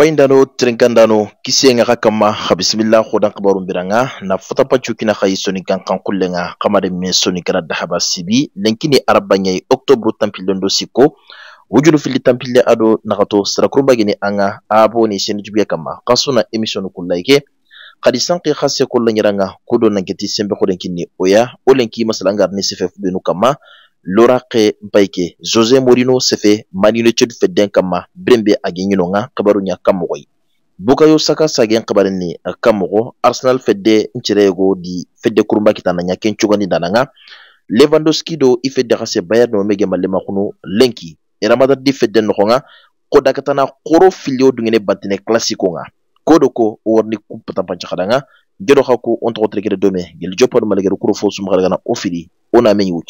faindano tirinkandano kisenga ka kanma ka bisimila khodan kabarum biranga na fota pacu kina khayi e soni kan kullenga kamare me soni kara dahaba sibi lenkini arabanyai octobre tampilondo siko wujulu fili tampille ado nakato sarakurumba gini anga abo ni e seni jubiya kama kasuna emission kulaike kadi sanki khase kullanyiranga kudo nanketi sembe khoden kini oya olenki lenki ni sefef kanma kama loraqe bayike jose morino sefe man united fɛ dɛn kama biren be a ge ɲinɔ ga kabaruya ka mɔgɔ ye bukayo saka sagen kabarin ne a ka arsenal fɛ de n di fɛ kurunba kita na ɲaken cogani dana ga do i fɛ daga se bayern no mege malemakunu lenki e ramadardi fɛ dɛ nɔgɔ ko dakatana koro filio dungene bantene klasiko ga ko do ko o warni kupatapancakada gedo xa ko on tɔgɔ dome geli jopadu malegeri kuro fo sumaxaragana o fili o na men y'u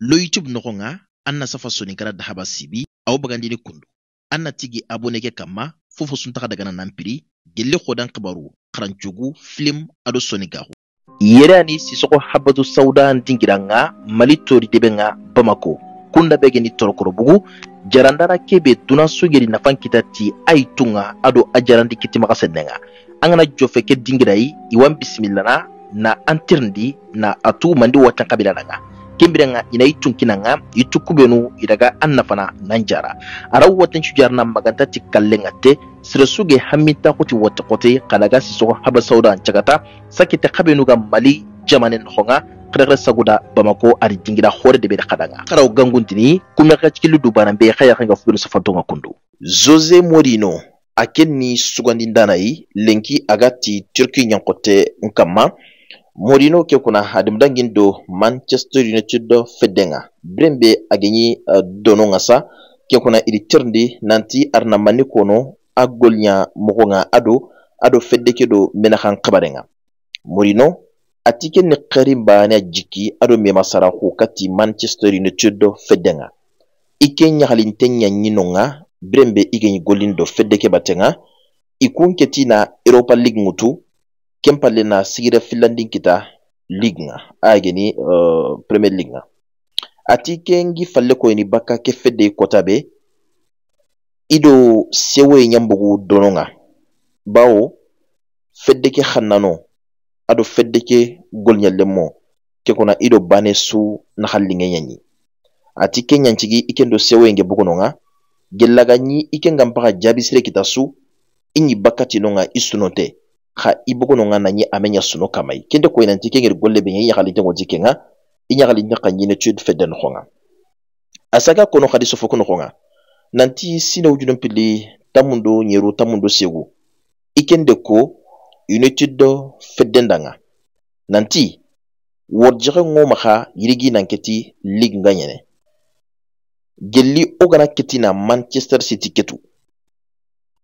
loitše benogonga a nna sa fasoneng kana daha basibi ao bakandi le kundu a nna tigi a boneke kama fo fo suntagadagana nampiri gelle kgodan kibaru karancugu film ado sonegago yere ani sisoko habatu sauda ndingira nga mali tori debe nga bamako kunda bege ni torokorobugu jarandara kebe duna sugeri nafan kita ti tunga ado ajarandi kiti makasene nga angana jofe ke dingirayi iwan bisimilana na an antirndi na atu mandi watan kabila nga kembiranga ina itun kinanga itu kubenu iraga anna fana nanjara araw watan shujarna maganta ti kallenga te sirasuge hamita kuti wata kote kalaga sisogo haba sauda chakata sakita kabenu ga mali jamanen honga kadagara sagoda bamako ari dingira hore de be kadanga karaw ganguntini kuma ka cikilu dubana be khaya khanga fulu safatonga kundu Jose Mourinho akenni sugandindanayi lenki agati Turki nyankote nkama morino ke kuna adum do manchester united do fedenga brembe agenyi uh, dono ngasa ke kuna iritirndi nanti arna mani kono agolnya mogonga ado ado fedde ke do menakan kabarenga morino atike ni karim bana jiki ado me masara ko kati manchester united do fedenga ike nyahalintenya nyinonga brembe igenyi golin do fedde ke batenga ikunketina europa league ngutu ken palle na sigira finlandin kita league ŋa a uh, premier league ŋa ati ken gi falle koyini bakka ke fedde kota be ido sewo nyambugu dononga ŋa bawo fedde ke hannano ado fedde ke golñallenmo ke kona ido bane su nahalliŋe ɲaɲi ati ke ɲancigi i ken do bugono ŋa gellaga ɲi i ken gan kita su i ɲi bakka tino xa i bogono nga nanyi amenya suno kamai kende ko inanti kengeri golle be nyi yakali tengo jikenga inyakali nyaka nyine chud feden khonga asaga kono khadi sofo kono khonga nanti sina wujudo pili tamundo nyeru tamundo segu ikende ko united fedendanga nanti worjige ngo maxa yirigi nanketi ligue nga ɲene gelli wo gana ketina manchester city ketu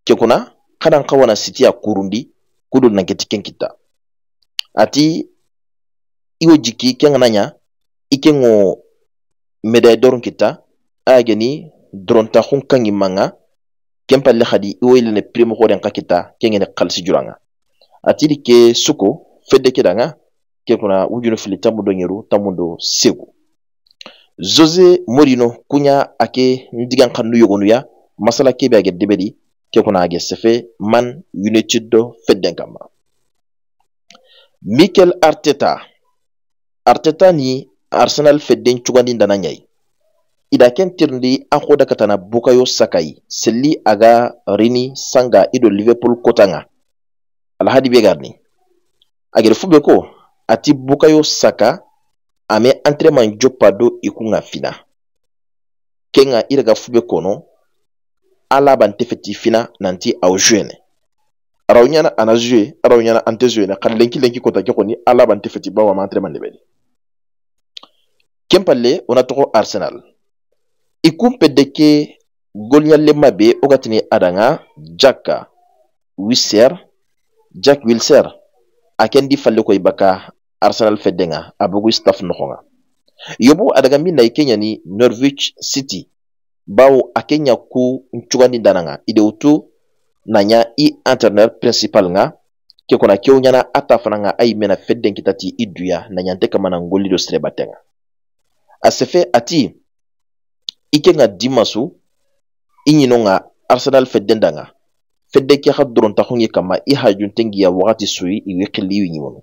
ke kuna xanan xa wana city a kurundi kudul na ketiken kita ati iwo jiki ken nanya ikengo medai doron kita ageni doron hun kangi manga ken palle khadi iwo ile primo ko ka kita ken khalsi juranga ati di suko fedde kidanga ke kuna fili tamudo nyeru tamudo segu Jose Morino kunya ake ndigan kanu yogonu ya masala kebe age debedi kekunage sefe man united do fedden kama mikel arteta arteta ni arsenal fedden cugandin dana ɲai idaken tirindi an koda ka tana bukayo sakai selli aga rini sanga ido liverpool kotanga alhadi be garni agere fube ko ati bukayo saka ame entraînement jopa do ikun ga fina kenga iraga fube kono ala ban tɛ fɛ t'i fina nan aw zuene araw ɲana ana zue araw ɲana an tɛ zuene kan lenki lenki kota ke kɔni ala ban tɛ fɛ ti ba wa mantre man debeli kempalle ona arsenal i kumpedeke golɲalema be o gatini adanga jaka wiser jack wilser a ken di falle ko i baka arsenal fɛ denga a bugu staff nɔgɔ yobo adaga daga min na i kenya ni norwich city bawo ake ku cugandi dana ga ide utu i entraîneur principal ga ke kona keu ɲana a ta fana ga a i mena fedden kita ti i duya kamana ngolli do sireba ten ga ati i ken dimasu i ɲino ga arsenal fedden dan fedde ke xa dorontaxun ye kama i hajuntengiya waxati suyi iwe xili yu ɲimonu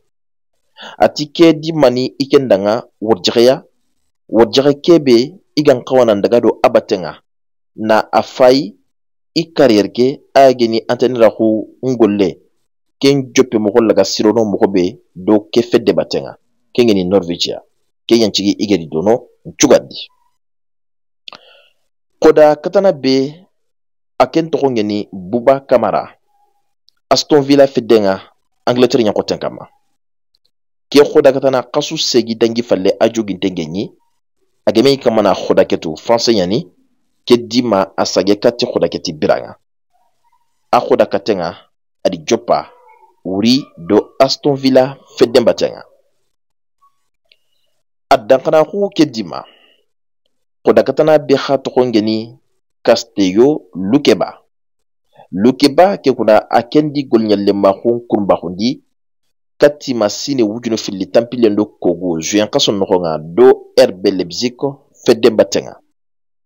ati ke dimani i ken dan ga worjaxeya i gan kawanan daga do abatenga na afai i kariyerge a ya geni antenira ku ngolle ken jope mogo laga sirono mogo be do ke fedde debatenga ken geni norvegia ken yancigi i dono ncugandi koda katana be a ken togo geni buba kamara aston villa fedenga angleterre ɲakoten kama ke koda katana kasu segi dangi falle a joginte agame ka mana khudaketu france yani ke dima asage kati khudaketi biranga a khudakatenga adi jopa wuri do aston villa fedembatenga a dankana khu ke dima khudakatana be kha togongeni kasteyo lukeba lukeba ke kuna a kendi golñallemakhun kurumbahundi kati masini wujunu fili tanpilen do kogo zuyankaso nɔgɔnga do ɛr bɛ lebzik fɛdenba tɛnga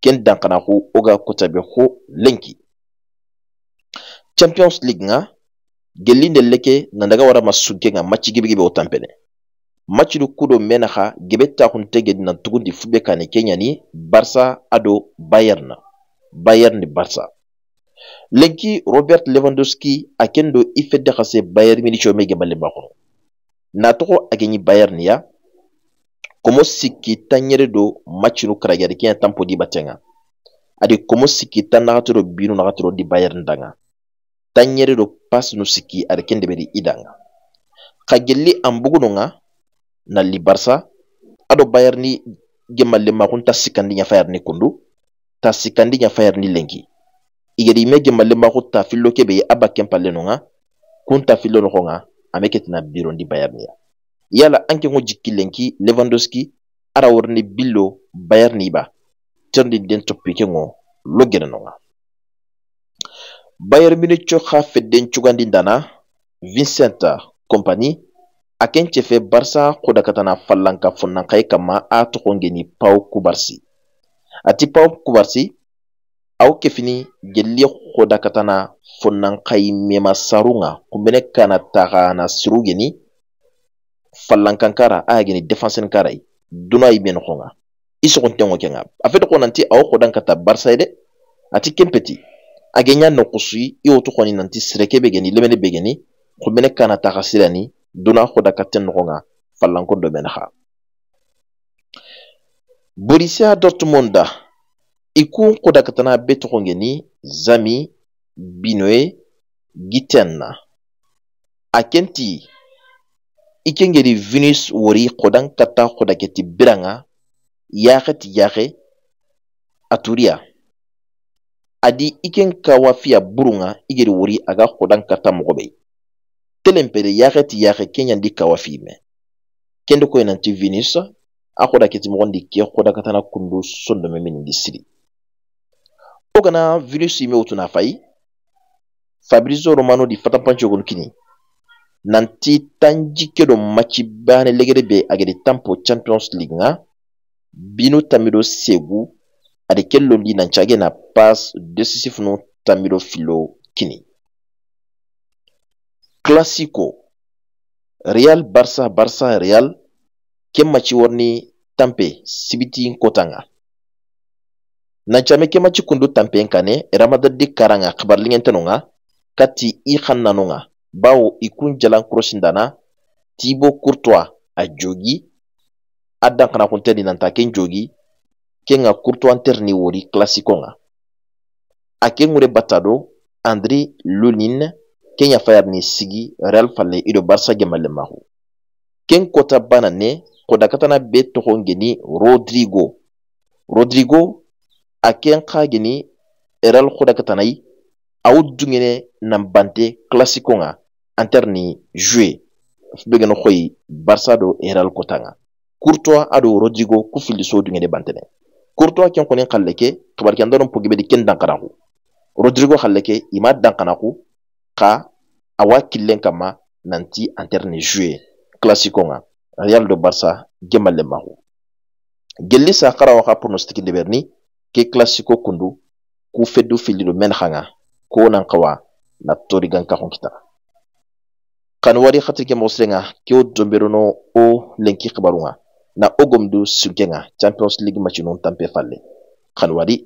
ken dankanaku o ga kotabe ko lenki champions league nga gelinde leke nandaga wara masuge nga machi gibigibe o tampene maci du kudo mena ha gebe takun tege na tugundi fube kane kenya ni barsa ado bayern bayern ni barsa lenki robert lewandowski akendo ifedde kase bayern mini chome geballe makoro natɔgɔ a genyi bayern ya como sikitanyere do machinu karagari kenya tampo di batenga adi como sikita nagatoro binu nagatoro di bayern danga tanyere do pas nu siki adi kende beri idanga kagelli ambugunu nga na li barsa ado bayern ni ta sikandi nya kundu ta sikandi nya fayar ni lengi igeri me gemalle makun ta fillo kebe aba kempalle nga kun ta fillo nga an bɛ kɛ tɛna birondi bayern ya yala anke ngo jikkilenki lewandowski ara worni billo bayern iba terndi den toppike ngo lo genenonga bayern minicho ha fedden cugandi dana vincent compagnie a ken cɛfɛ barisa kodakatana fallanka funnankay kama a tɔgɔ ngeni pau kubarsi a ti pau kubarsi aw ke fini gellie hodakatana mema sarunga kumbene kana tagana sirugeni fallankankara ageni defensenkarai duna ibenhonga isogontengo kenga afete nanti aw hodankata barsa de ati kempeti agenya i wotu koni nanti sireke begeni lemene begeni kumbene kana taga sirani duna hodakaten nohonga fallanko domenaha borussia dortmunda i kun koda ka tana be tɔgɔ ɲɛni zami binoye giten na a kenti i kengedi venus wori kodan kata kodaketi biranga yaxeti yaxe a turiya adi i ken ka burunga i gedi wori a ga kodan kata mogo be telenpede yaxeti yaxe kenyandi kawafime kendi koyenanti venus a kodaketi mogondi ke kodakatana kundu sondome minindi siri kana virusi imwe utunafai fabrizio romano di fatapancio gon kini nanti tanjikeɗo maci bane legere be agede tampo champions league ga bino tamiɗo segu ade kello ndi nancage na pas decisif no tamiɗo filo kini classico real barça barça real ken maci worni tampe sibitin kotanga najame kemachi kundu tanpen kane ramadadi karanga xibarliŋentenonga kati i xannanonga bawo i kun jalan jalankurosindana tibo courtois a jogi a dankanakunte ni nanta ken jogi ken ŋa courtois nter ni wori classico ŋa a ken ŋure batado andri lunin ken yafayar ni sigi real fale ido barsa gemalemahu ken kota bana ne kodakatana be toxo ngeni rodrigo rodrigo a ken ka geni eral khuda katanai awu dungene nan bante classico nga antar ni jouer fbege no khoy barça do eral kotanga courtois ado rodrigo ku filiso dungene bantene courtois ken konen khalleke tubar ken daron ken dankarahu rodrigo khalleke ima dankanahu ka awa killen kama nanti antar ni jouer classico nga real do barça gemalemahu gelli sa qara wa pronostic ke klasiko kundu ku feddu fililu men xanga ko nan qawa na torigan kaxun kita xan wari xatir ke moxosirenga ke wo domberono o lenki xibarunga na o gomdu sunkenga champions league match tampe tanpe falle xan wari